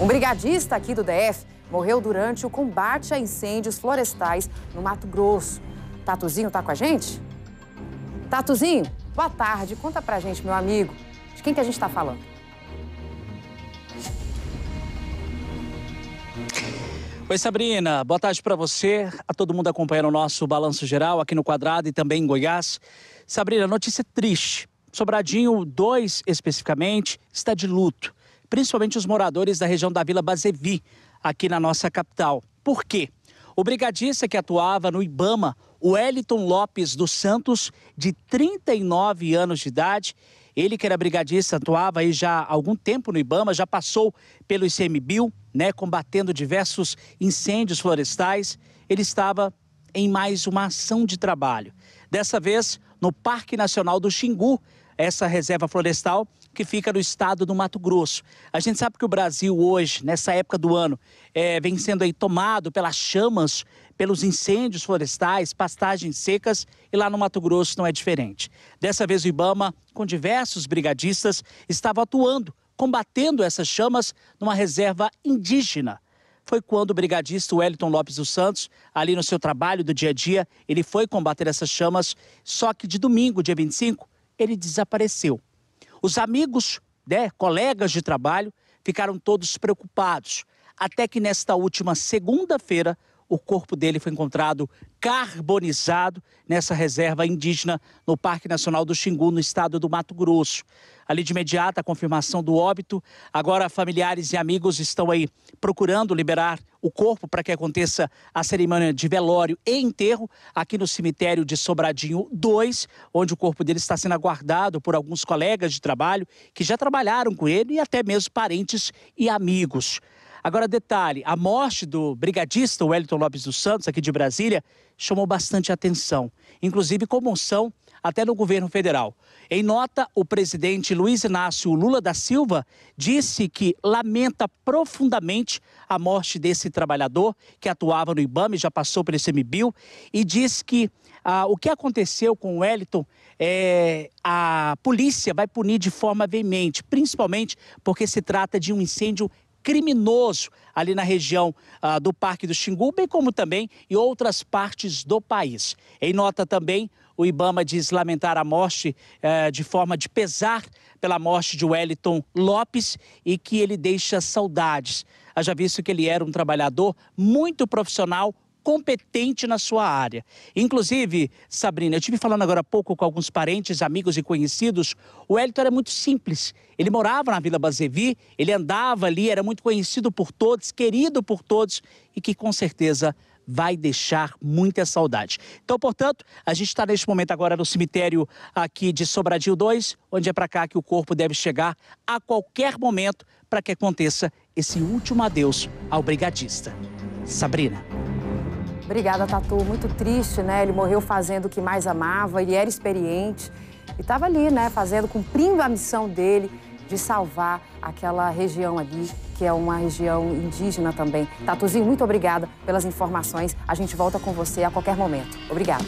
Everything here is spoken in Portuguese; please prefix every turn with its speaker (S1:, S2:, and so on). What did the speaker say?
S1: Um brigadista aqui do DF morreu durante o combate a incêndios florestais no Mato Grosso. Tatuzinho tá com a gente? Tatuzinho, boa tarde. Conta pra gente, meu amigo, de quem que a gente tá falando?
S2: Oi, Sabrina. Boa tarde para você, a todo mundo acompanhando o nosso Balanço Geral aqui no Quadrado e também em Goiás. Sabrina, notícia triste. Sobradinho 2, especificamente, está de luto principalmente os moradores da região da Vila Bazevi, aqui na nossa capital. Por quê? O brigadista que atuava no Ibama, o Eliton Lopes dos Santos, de 39 anos de idade, ele que era brigadista, atuava aí já há algum tempo no Ibama, já passou pelo ICMBio, né, combatendo diversos incêndios florestais. Ele estava em mais uma ação de trabalho. Dessa vez, no Parque Nacional do Xingu, essa reserva florestal que fica no estado do Mato Grosso. A gente sabe que o Brasil hoje, nessa época do ano, é, vem sendo aí tomado pelas chamas, pelos incêndios florestais, pastagens secas, e lá no Mato Grosso não é diferente. Dessa vez o Ibama, com diversos brigadistas, estava atuando, combatendo essas chamas numa reserva indígena foi quando o brigadista Wellington Lopes dos Santos, ali no seu trabalho do dia a dia, ele foi combater essas chamas, só que de domingo, dia 25, ele desapareceu. Os amigos, né, colegas de trabalho, ficaram todos preocupados, até que nesta última segunda-feira, o corpo dele foi encontrado carbonizado nessa reserva indígena no Parque Nacional do Xingu, no estado do Mato Grosso. Ali de imediato a confirmação do óbito. Agora familiares e amigos estão aí procurando liberar o corpo para que aconteça a cerimônia de velório e enterro aqui no cemitério de Sobradinho 2, onde o corpo dele está sendo aguardado por alguns colegas de trabalho que já trabalharam com ele e até mesmo parentes e amigos. Agora, detalhe: a morte do brigadista Wellington Lopes dos Santos, aqui de Brasília, chamou bastante atenção, inclusive comoção até no governo federal. Em nota, o presidente Luiz Inácio Lula da Silva disse que lamenta profundamente a morte desse trabalhador que atuava no IBAMA e já passou pelo ICMBio, e diz que ah, o que aconteceu com o Wellington, é, a polícia vai punir de forma veemente, principalmente porque se trata de um incêndio criminoso ali na região ah, do Parque do Xingu, bem como também em outras partes do país. Em nota também, o Ibama diz lamentar a morte eh, de forma de pesar pela morte de Wellington Lopes e que ele deixa saudades. Haja visto que ele era um trabalhador muito profissional, competente na sua área. Inclusive, Sabrina, eu tive falando agora há pouco com alguns parentes, amigos e conhecidos, o Elton era muito simples. Ele morava na Vila Bazevi, ele andava ali, era muito conhecido por todos, querido por todos e que com certeza vai deixar muita saudade. Então, portanto, a gente está neste momento agora no cemitério aqui de Sobradinho 2, onde é para cá que o corpo deve chegar a qualquer momento para que aconteça esse último adeus ao brigadista. Sabrina.
S1: Obrigada, Tatu. Muito triste, né? Ele morreu fazendo o que mais amava, ele era experiente e estava ali, né, fazendo, cumprindo a missão dele de salvar aquela região ali, que é uma região indígena também. Tatuzinho, muito obrigada pelas informações. A gente volta com você a qualquer momento. Obrigada.